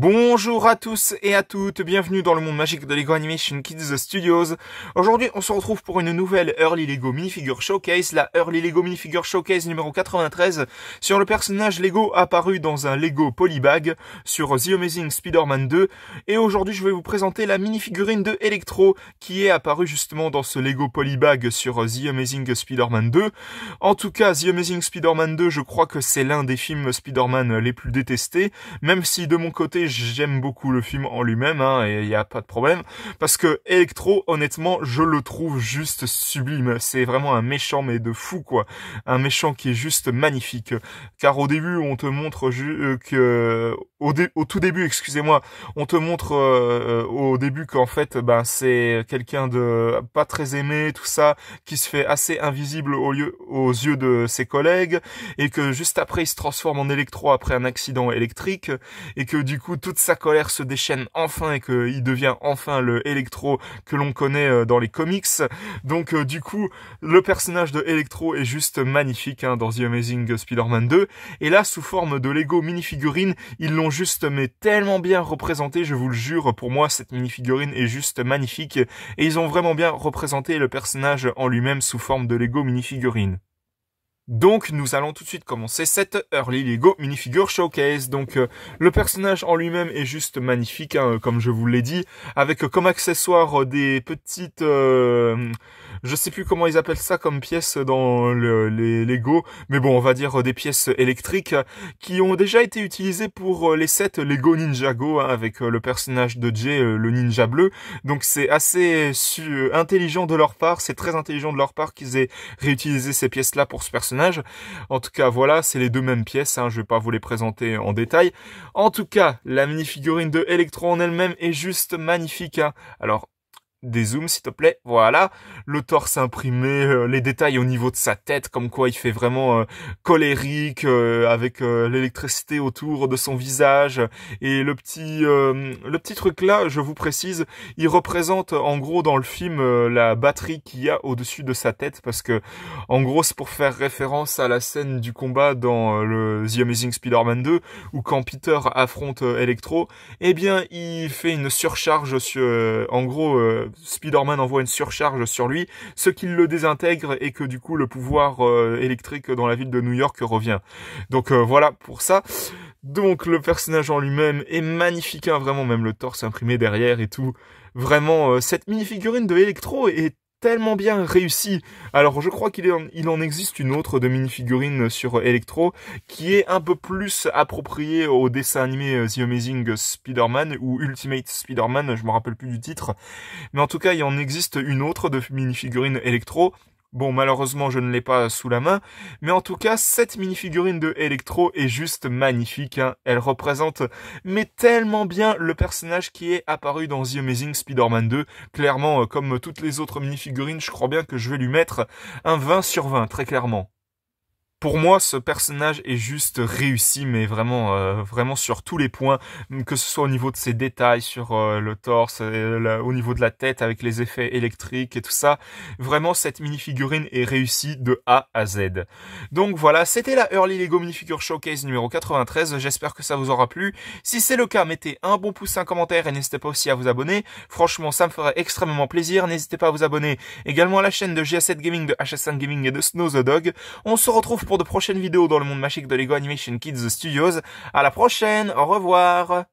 Bonjour à tous et à toutes, bienvenue dans le monde magique de LEGO Animation Kids Studios. Aujourd'hui, on se retrouve pour une nouvelle Early LEGO Minifigure Showcase, la Early LEGO Minifigure Showcase numéro 93, sur le personnage LEGO apparu dans un LEGO Polybag sur The Amazing Spider-Man 2. Et aujourd'hui, je vais vous présenter la minifigurine de Electro qui est apparue justement dans ce LEGO Polybag sur The Amazing Spider-Man 2. En tout cas, The Amazing Spider-Man 2, je crois que c'est l'un des films Spider-Man les plus détestés, même si de mon côté, j'aime beaucoup le film en lui-même, hein, et il n'y a pas de problème. Parce que Electro, honnêtement, je le trouve juste sublime. C'est vraiment un méchant, mais de fou, quoi. Un méchant qui est juste magnifique. Car au début, on te montre euh, que... Au, au tout début, excusez-moi, on te montre euh, au début qu'en fait, ben, c'est quelqu'un de pas très aimé, tout ça, qui se fait assez invisible au lieu... aux yeux de ses collègues, et que juste après, il se transforme en Electro après un accident électrique, et que du coup, toute sa colère se déchaîne enfin et qu'il devient enfin le Electro que l'on connaît euh, dans les comics. Donc euh, du coup, le personnage de Electro est juste magnifique hein, dans The Amazing Spider-Man 2. Et là, sous forme de Lego minifigurine, ils l'ont juste mais tellement bien représenté, je vous le jure, pour moi, cette minifigurine est juste magnifique. Et ils ont vraiment bien représenté le personnage en lui-même sous forme de Lego minifigurine. Donc nous allons tout de suite commencer cette Early Lego Minifigure Showcase. Donc euh, le personnage en lui-même est juste magnifique, hein, comme je vous l'ai dit, avec comme accessoire des petites... Euh, je sais plus comment ils appellent ça comme pièces dans les Lego, mais bon on va dire des pièces électriques qui ont déjà été utilisées pour euh, les sets Lego Ninjago hein, avec le personnage de Jay, le ninja bleu. Donc c'est assez intelligent de leur part, c'est très intelligent de leur part qu'ils aient réutilisé ces pièces-là pour ce personnage en tout cas, voilà, c'est les deux mêmes pièces, je hein, je vais pas vous les présenter en détail. En tout cas, la mini-figurine de Electro en elle-même est juste magnifique. Hein. Alors, zooms, s'il te plaît. Voilà, le torse imprimé, euh, les détails au niveau de sa tête, comme quoi il fait vraiment euh, colérique euh, avec l'électricité autour de son visage et le petit le petit truc là, je vous précise, il représente en gros dans le film la batterie qu'il y a au-dessus de sa tête parce que en gros c'est pour faire référence à la scène du combat dans le The Amazing Spider-Man 2 où quand Peter affronte Electro, eh bien il fait une surcharge sur en gros Spider-Man envoie une surcharge sur lui, ce qui le désintègre et que du coup le pouvoir euh, électrique dans la ville de New York revient. Donc euh, voilà pour ça. Donc le personnage en lui-même est magnifique, hein, vraiment même le torse imprimé derrière et tout. Vraiment, euh, cette mini-figurine de Electro est tellement bien réussi. Alors je crois qu'il en, existe une autre de mini-figurine sur Electro qui est un peu plus appropriée au dessin animé euh, The Amazing Spider-Man ou Ultimate Spider-Man, je me rappelle plus du titre. Mais en tout cas, il en existe une autre de mini-figurine Electro Bon, malheureusement, je ne l'ai pas sous la main, mais en tout cas, cette mini-figurine de Electro est juste magnifique. Hein. Elle représente, mais tellement bien, le personnage qui est apparu dans The Amazing Spider-Man 2. Clairement, euh, comme toutes les autres mini-figurines, je crois bien que je vais lui mettre un 20 sur 20, très clairement pour moi, ce personnage est juste réussi, mais vraiment, euh, vraiment sur tous les points, que ce soit au niveau de ses détails sur euh, le torse, euh, au niveau de la tête avec les effets électriques et tout ça. Vraiment, cette minifigurine est réussie de A à Z. Donc voilà, c'était la Early Lego Minifigure Showcase numéro 93. J'espère que ça vous aura plu. Si c'est le cas, mettez un bon pouce, un commentaire et n'hésitez pas aussi à vous abonner. Franchement, ça me ferait extrêmement plaisir. N'hésitez pas à vous abonner également à la chaîne de g 7 Gaming, de HS5 Gaming et de Snow the Dog. On se retrouve pour de prochaines vidéos dans le monde magique de Lego Animation Kids Studios. À la prochaine, au revoir